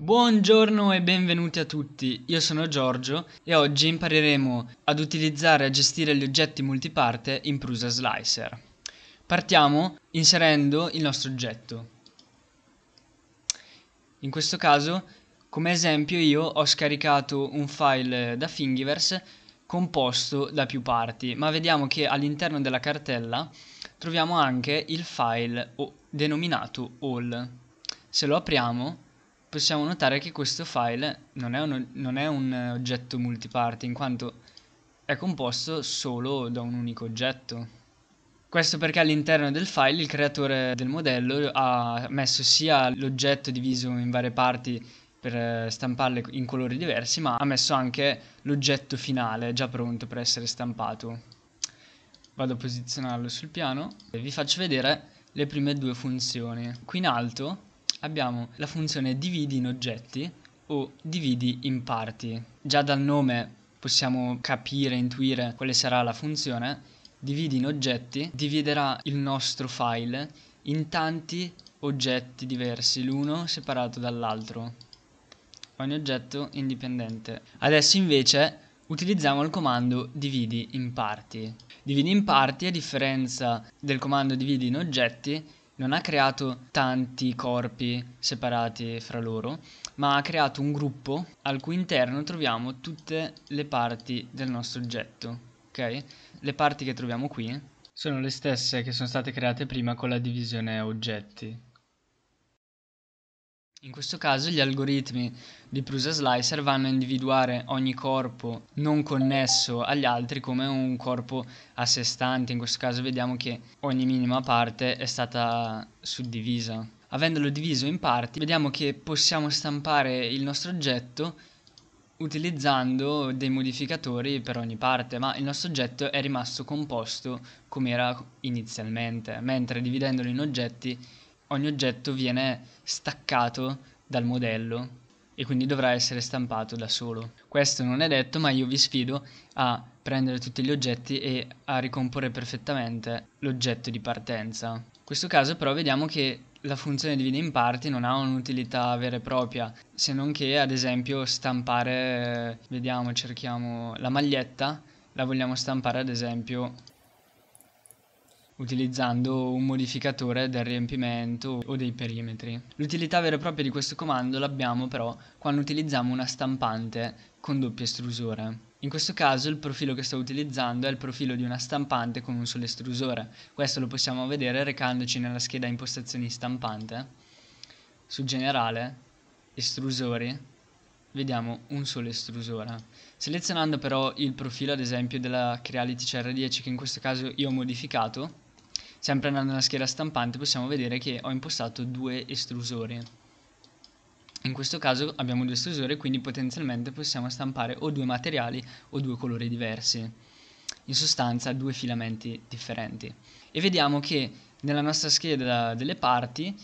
Buongiorno e benvenuti a tutti, io sono Giorgio e oggi impareremo ad utilizzare e a gestire gli oggetti multiparte in Prusa Slicer. Partiamo inserendo il nostro oggetto. In questo caso, come esempio, io ho scaricato un file da Fingiverse composto da più parti, ma vediamo che all'interno della cartella troviamo anche il file denominato all. Se lo apriamo possiamo notare che questo file non è, un, non è un oggetto multiparte in quanto è composto solo da un unico oggetto. Questo perché all'interno del file il creatore del modello ha messo sia l'oggetto diviso in varie parti per stamparle in colori diversi, ma ha messo anche l'oggetto finale già pronto per essere stampato. Vado a posizionarlo sul piano e vi faccio vedere le prime due funzioni. Qui in alto abbiamo la funzione dividi in oggetti o dividi in parti. Già dal nome possiamo capire, intuire quale sarà la funzione. Dividi in oggetti dividerà il nostro file in tanti oggetti diversi, l'uno separato dall'altro. Ogni oggetto indipendente. Adesso invece utilizziamo il comando dividi in parti. Dividi in parti, a differenza del comando dividi in oggetti, non ha creato tanti corpi separati fra loro, ma ha creato un gruppo al cui interno troviamo tutte le parti del nostro oggetto, ok? Le parti che troviamo qui sono le stesse che sono state create prima con la divisione oggetti. In questo caso gli algoritmi di Prusa Slicer vanno a individuare ogni corpo non connesso agli altri come un corpo a sé stante, in questo caso vediamo che ogni minima parte è stata suddivisa. Avendolo diviso in parti vediamo che possiamo stampare il nostro oggetto utilizzando dei modificatori per ogni parte, ma il nostro oggetto è rimasto composto come era inizialmente, mentre dividendolo in oggetti ogni oggetto viene staccato dal modello e quindi dovrà essere stampato da solo. Questo non è detto, ma io vi sfido a prendere tutti gli oggetti e a ricomporre perfettamente l'oggetto di partenza. In questo caso però vediamo che la funzione divide in parti non ha un'utilità vera e propria, se non che ad esempio stampare, vediamo, cerchiamo la maglietta, la vogliamo stampare ad esempio utilizzando un modificatore del riempimento o dei perimetri. L'utilità vera e propria di questo comando l'abbiamo però quando utilizziamo una stampante con doppio estrusore. In questo caso il profilo che sto utilizzando è il profilo di una stampante con un solo estrusore. Questo lo possiamo vedere recandoci nella scheda impostazioni stampante, su generale, estrusori, vediamo un solo estrusore. Selezionando però il profilo ad esempio della Creality CR10 che in questo caso io ho modificato, Sempre andando alla scheda stampante possiamo vedere che ho impostato due estrusori. In questo caso abbiamo due estrusori quindi potenzialmente possiamo stampare o due materiali o due colori diversi. In sostanza due filamenti differenti. E vediamo che nella nostra scheda delle parti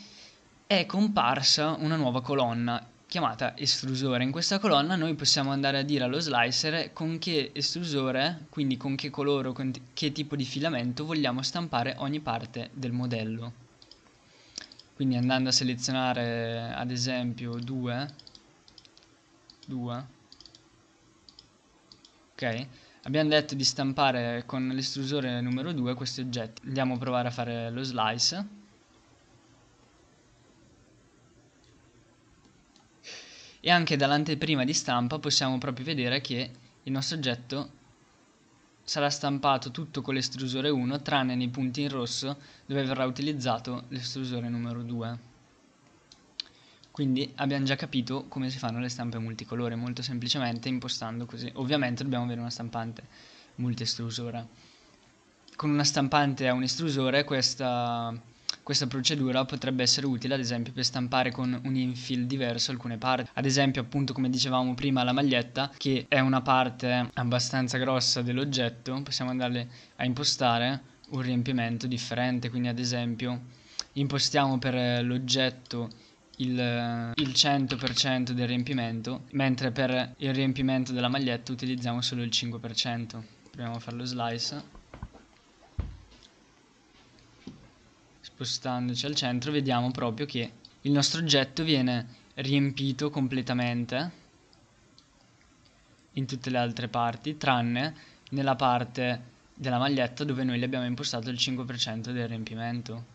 è comparsa una nuova colonna chiamata estrusore. In questa colonna noi possiamo andare a dire allo slicer con che estrusore, quindi con che colore o con che tipo di filamento vogliamo stampare ogni parte del modello. Quindi andando a selezionare ad esempio 2, 2, ok, abbiamo detto di stampare con l'estrusore numero 2 questi oggetti. Andiamo a provare a fare lo slice. e anche dall'anteprima di stampa possiamo proprio vedere che il nostro oggetto sarà stampato tutto con l'estrusore 1 tranne nei punti in rosso dove verrà utilizzato l'estrusore numero 2 quindi abbiamo già capito come si fanno le stampe multicolore molto semplicemente impostando così ovviamente dobbiamo avere una stampante multiestrusora con una stampante a un estrusore questa questa procedura potrebbe essere utile ad esempio per stampare con un infill diverso alcune parti, ad esempio appunto come dicevamo prima la maglietta che è una parte abbastanza grossa dell'oggetto, possiamo andare a impostare un riempimento differente, quindi ad esempio impostiamo per l'oggetto il, il 100% del riempimento, mentre per il riempimento della maglietta utilizziamo solo il 5%. Proviamo a farlo slice spostandoci al centro vediamo proprio che il nostro oggetto viene riempito completamente in tutte le altre parti tranne nella parte della maglietta dove noi le abbiamo impostato il 5% del riempimento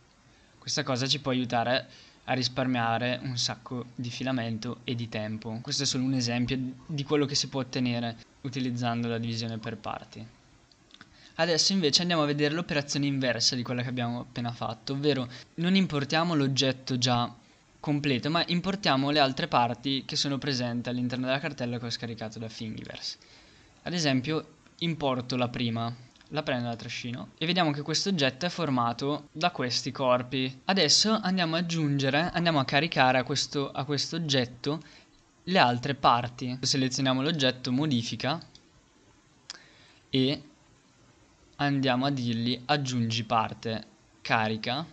questa cosa ci può aiutare a risparmiare un sacco di filamento e di tempo questo è solo un esempio di quello che si può ottenere utilizzando la divisione per parti Adesso invece andiamo a vedere l'operazione inversa di quella che abbiamo appena fatto, ovvero non importiamo l'oggetto già completo, ma importiamo le altre parti che sono presenti all'interno della cartella che ho scaricato da Thingiverse. Ad esempio, importo la prima, la prendo dal trascino e vediamo che questo oggetto è formato da questi corpi. Adesso andiamo ad aggiungere, andiamo a caricare a questo, a questo oggetto le altre parti. Selezioniamo l'oggetto modifica e andiamo a dirgli aggiungi parte carica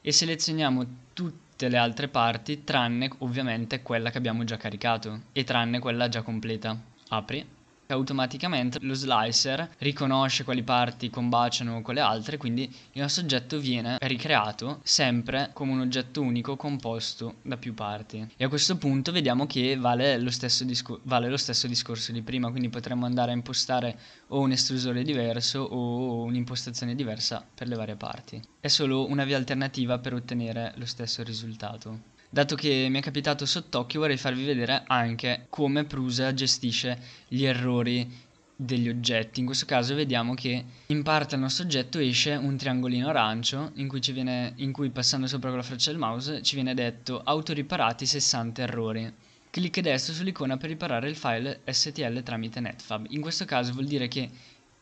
e selezioniamo tutte le altre parti tranne ovviamente quella che abbiamo già caricato e tranne quella già completa apri automaticamente lo slicer riconosce quali parti combaciano con le altre, quindi il nostro oggetto viene ricreato sempre come un oggetto unico composto da più parti. E a questo punto vediamo che vale lo stesso, discor- vale lo stesso discorso di prima, quindi potremmo andare a impostare o un estrusore diverso o un'impostazione diversa per le varie parti. È solo una via alternativa per ottenere lo stesso risultato. Dato che mi è capitato sott'occhio vorrei farvi vedere anche come Prusa gestisce gli errori degli oggetti. In questo caso vediamo che in parte al nostro oggetto esce un triangolino arancio in cui, viene, in cui passando sopra con la freccia del mouse ci viene detto autoriparati 60 errori. Clicca destro sull'icona per riparare il file STL tramite Netfab. In questo caso vuol dire che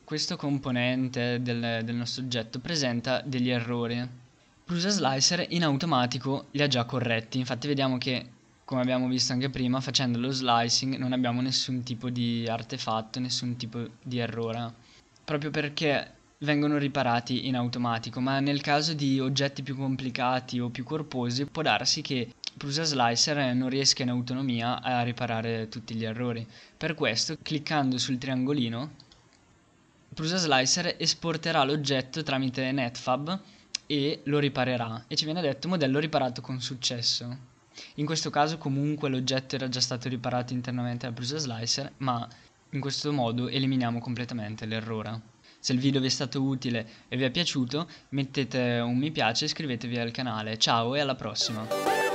questo componente del, del nostro oggetto presenta degli errori Prusa Slicer in automatico li ha già corretti, infatti vediamo che come abbiamo visto anche prima facendo lo slicing non abbiamo nessun tipo di artefatto, nessun tipo di errore, proprio perché vengono riparati in automatico, ma nel caso di oggetti più complicati o più corposi può darsi che Prusa Slicer non riesca in autonomia a riparare tutti gli errori. Per questo cliccando sul triangolino Prusa Slicer esporterà l'oggetto tramite netfab e lo riparerà e ci viene detto modello riparato con successo. In questo caso comunque l'oggetto era già stato riparato internamente dal presa slicer, ma in questo modo eliminiamo completamente l'errore. Se il video vi è stato utile e vi è piaciuto, mettete un mi piace e iscrivetevi al canale. Ciao e alla prossima!